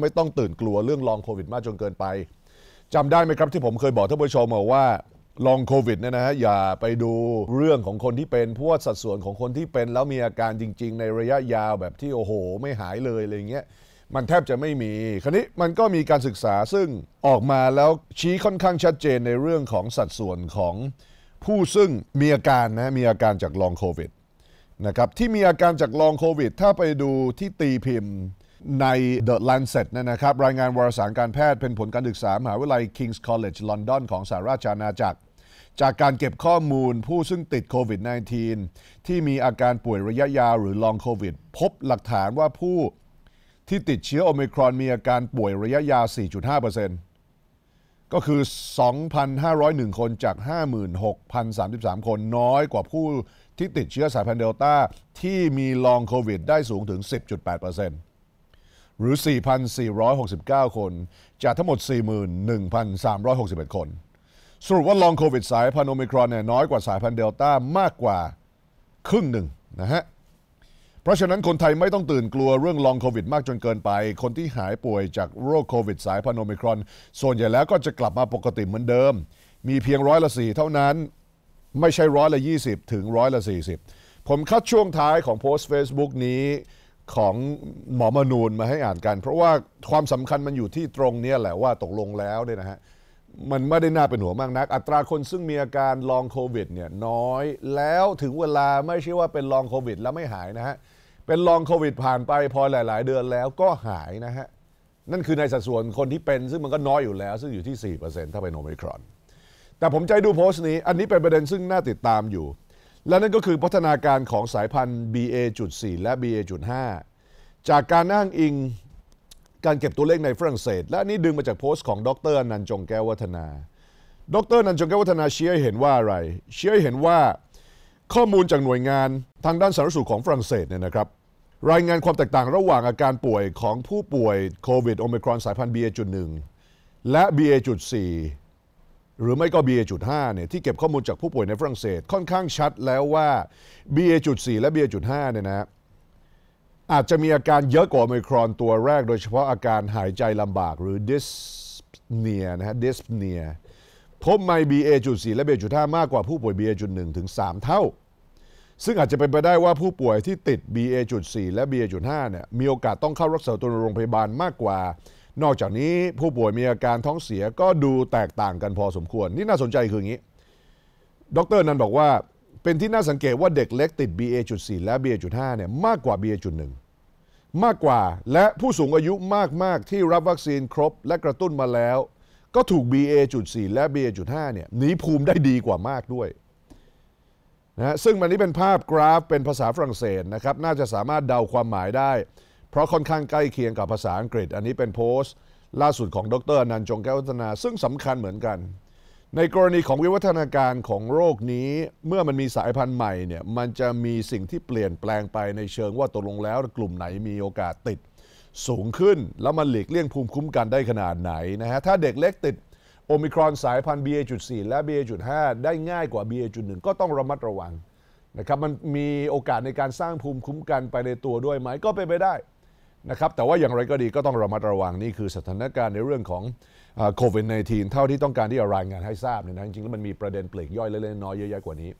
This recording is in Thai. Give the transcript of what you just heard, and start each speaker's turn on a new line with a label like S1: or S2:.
S1: ไม่ต้องตื่นกลัวเรื่องลองโควิดมากจนเกินไปจำได้ไหมครับที่ผมเคยบอกท่านผู้ชม ว่าลองโควิดเนี่ยนะฮะอย่าไปดูเรื่องของคนที่เป็นพวกสัดส่วนของคนที่เป็น แล้วมีอาการจริงๆ ในระยะยาวแบบที่โอ้โห ไม่หายเลยอะไรเงี้ย มันแทบจะไม่มีคราวนี้มันก็มีการศึกษาซึ่งออกมาแล้วชี้ค่อนข้างชัดเจนในเรื่องของสัดส่วนของผู้ซึ่งมีอาการนะมีอาการจากลองโควิดนะครับที่มีอาการจากลองโควิดถ้าไปดูที่ตีพิมพ์ใน The Lancet นะครับ รายงานวารสารการแพทย์เป็นผลการศึกษามหาวิทยาลัย King's College London ของสหราชอาณาจักรจากการเก็บข้อมูลผู้ซึ่งติดโควิด -19 ที่มีอาการป่วยระยะยาวหรือลองโควิดพบหลักฐานว่าผู้ที่ติดเชื้อโอมิครอนมีอาการป่วยระยะยาว4.5%ก็คือ 2,501 คนจาก 56,033 คนน้อยกว่าผู้ที่ติดเชื้อสายพันธุ์เดลต้าที่มีลองโควิดได้สูงถึง 10.8%หรือ 4,469 คนจากทั้งหมด 41,361 คน สรุปว่าลองโควิดสายพันธุ์โอมิครอนเนี่ยน้อยกว่าสายพันธุ์เดลต้า มากกว่า ครึ่งหนึ่งนะฮะ เพราะฉะนั้นคนไทยไม่ต้องตื่นกลัวเรื่องลองโควิดมากจนเกินไป คนที่หายป่วยจากโรคโควิดสายพันธุ์โอมิครอน ส่วนใหญ่แล้วก็จะกลับมาปกติเหมือนเดิม มีเพียงร้อยละสี่เท่านั้น ไม่ใช่ร้อยละ20ถึงร้อยละ40 ผมคัดช่วงท้ายของโพสต์ Facebook นี้ของหมอมนูนมาให้อ่านกัน เพราะว่าความสำคัญมันอยู่ที่ตรงเนี้แหละว่าตกลงแล้วเนี่ยนะฮะมันไม่ได้น่าเป็นห่วงมากนัก อัตราคนซึ่งมีอาการลองโควิดเนี่ยน้อยแล้วถึงเวลาไม่ใช่ว่าเป็นลองโควิดแล้วไม่หายนะฮะเป็นลองโควิดผ่านไป พอหลาย ๆ เดือนแล้วก็หายนะฮะนั่นคือในสัดส่วนคนที่เป็น ซึ่งมันก็น้อยอยู่แล้ว ซึ่งอยู่ที่ 4%ถ้าเป็นโอมิครอนแต่ผมใจดูโพสต์นี้ อันนี้เป็นประเด็นซึ่งน่าติดตามอยู่และนั่นก็คือพัฒนาการของสายพันธุ์ BA.4 และ BA.5 จากการอ้างอิงการเก็บตัวเลขในฝรั่งเศส และนี่ดึงมาจากโพสต์ของดรนันจงแก้ววัฒนา ดรนันจงแก้ววัฒนาเชื่อเห็นว่าอะไร เชื่อเห็นว่าข้อมูลจากหน่วยงานทางด้านสาธารณสุขของฝรั่งเศสเนี่ยนะครับ รายงานความแตกต่างระหว่างอาการป่วยของผู้ป่วยโควิดโอมิครอนสายพันธุ์ BA.1 และ BA.4 หรือไม่ก็ BA.5 เนี่ยที่เก็บข้อมูลจากผู้ป่วยในฝรั่งเศสค่อนข้างชัดแล้วว่า BA.4 และ BA.5 เนี่ยนะอาจจะมีอาการเยอะกว่าโอมโครอนตัวแรก โดยเฉพาะอาการหายใจลำบากหรือดิสเนียนะฮะดิสเนียพบใน BA.4 และ BA.5 มากกว่าผู้ป่วย BA.1 ถึง 3 เท่า ซึ่งอาจจะเป็นไปได้ว่าผู้ป่วยที่ติด BA.4 และ BA.5 เนี่ยมีโอกาสต้องเข้ารักษาตัวในโรงพยาบาลมากกว่านอกจากนี้ผู้ป่วยมีอาการท้องเสียก็ดูแตกต่างกันพอสมควร นี่น่าสนใจคืออย่างนี้ ดรนันบอกว่า เป็นที่น่าสังเกตว่าเด็กเล็กติด BA.4 และ BA.5 เนี่ยมากกว่า BA.1 มากกว่าและผู้สูงอายุมากมากที่รับวัคซีนครบและกระตุ้นมาแล้ว ก็ถูก BA.4 และ BA.5 เนี่ยหนีภูมิได้ดีกว่ามากด้วยนะซึ่งมันนี้เป็นภาพกราฟเป็นภาษาฝรั่งเศสนะครับน่าจะสามารถเดาความหมายได้เพราะค่อนข้างใกล้เคียงกับภาษาอังกฤษ อันนี้เป็นโพสต์ ล่าสุดของดรนันจงแก้ววัฒนา ซึ่งสำคัญเหมือนกัน ในกรณีของวิวัฒนาการของโรคนี้ เมื่อมันมีสายพันธุ์ใหม่เนี่ย มันจะมีสิ่งที่เปลี่ยนแปลงไปในเชิงว่าตกลงแล้วกลุ่มไหนมีโอกาสติด สูงขึ้น แล้วมันหลีกเลี่ยงภูมิคุ้มกันได้ขนาดไหนนะฮะ ถ้าเด็กเล็กติด โอมิครอนสายพันธุ์ BA.4 และ BA.5 ได้ง่ายกว่า BA.1 ก็ต้องระมัดระวังนะครับมันมีโอกาสในการสร้างภูมิคุ้มกันไปในตัวด้วยไหมก็เป็นไปได้นะครับแต่ว่าอย่างไรก็ดีก็ต้องระมัดระวังนี่คือสถานการณ์ในเรื่องของโควิด -19 เท่าที่ต้องการที่จะรายงานให้ทราบเนี่ยนะจริงๆแล้วมันมีประเด็นเปลีกย่อยเล็กๆน้อยๆเยอะแยะกว่านี้